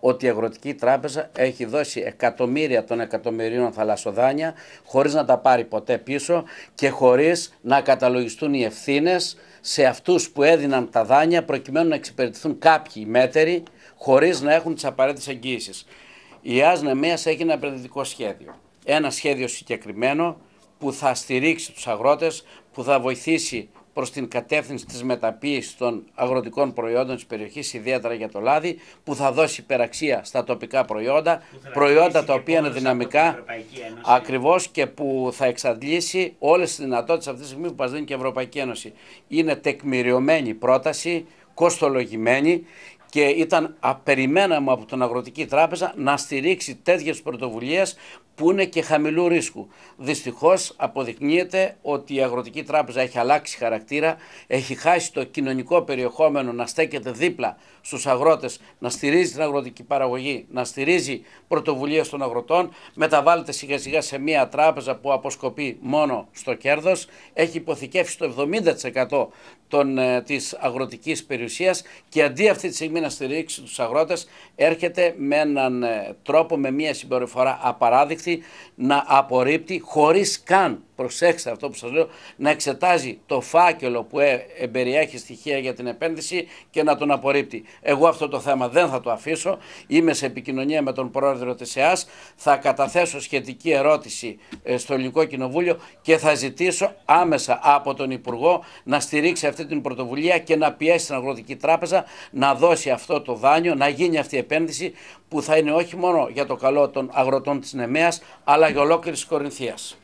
ότι η Αγροτική Τράπεζα έχει δώσει εκατομμύρια των εκατομμυρίων θαλασσοδάνια χωρίς να τα πάρει ποτέ πίσω και χωρίς να καταλογιστούν οι ευθύνες σε αυτούς που έδιναν τα δάνεια προκειμένου να εξυπηρετηθούν κάποιοι μέτεροι χωρίς να έχουν τις απαραίτητες εγγύησεις. Η ΑΣ Νεμέας έχει ένα επενδυτικό σχέδιο. Ένα σχέδιο συγκεκριμένο που θα στηρίξει τους αγρότες, που θα βοηθήσει προς την κατεύθυνση της μεταποίησης των αγροτικών προϊόντων της περιοχής, ιδιαίτερα για το λάδι, που θα δώσει υπεραξία στα τοπικά προϊόντα, προϊόντα τα οποία είναι δυναμικά ακριβώς και που θα εξαντλήσει όλες τις δυνατότητες αυτή τη στιγμή που μας δίνει και η Ευρωπαϊκή Ένωση. Είναι τεκμηριωμένη πρόταση, κοστολογημένη και ήταν μου από την Αγροτική Τράπεζα να στηρίξει τέτοιες πρωτοβουλίες που είναι και χαμηλού ρίσκου. Δυστυχώς αποδεικνύεται ότι η Αγροτική Τράπεζα έχει αλλάξει χαρακτήρα, έχει χάσει το κοινωνικό περιεχόμενο να στέκεται δίπλα στους αγρότες, να στηρίζει την αγροτική παραγωγή, να στηρίζει πρωτοβουλίες των αγροτών, μεταβάλλεται σιγά σιγά σε μια τράπεζα που αποσκοπεί μόνο στο κέρδος, έχει υποθηκεύσει το 70% των, ε, της αγροτικής και αντί αυτή τη στιγμή να στηρίξει τους αγρότες έρχεται με έναν ε, τρόπο, με μια συμπεριφορά απαράδεκτη να απορρίπτει χωρίς καν προσέξτε αυτό που σας λέω, να εξετάζει το φάκελο που ε, περιέχει στοιχεία για την επένδυση και να τον απορρίπτει. Εγώ αυτό το θέμα δεν θα το αφήσω, είμαι σε επικοινωνία με τον πρόεδρο της ΕΑΣ, θα καταθέσω σχετική ερώτηση ε, στο Ελληνικό Κοινοβούλιο και θα ζητήσω άμεσα από τον Υπουργό να στηρίξει αυτή την πρωτοβουλία και να πιέσει την Αγροτική Τράπεζα να δώσει αυτό το δάνειο, να γίνει αυτή η επένδυση που θα είναι όχι μόνο για το καλό των αγροτών της Νεμέας αλλά για ολόκληρης Κορινθίας.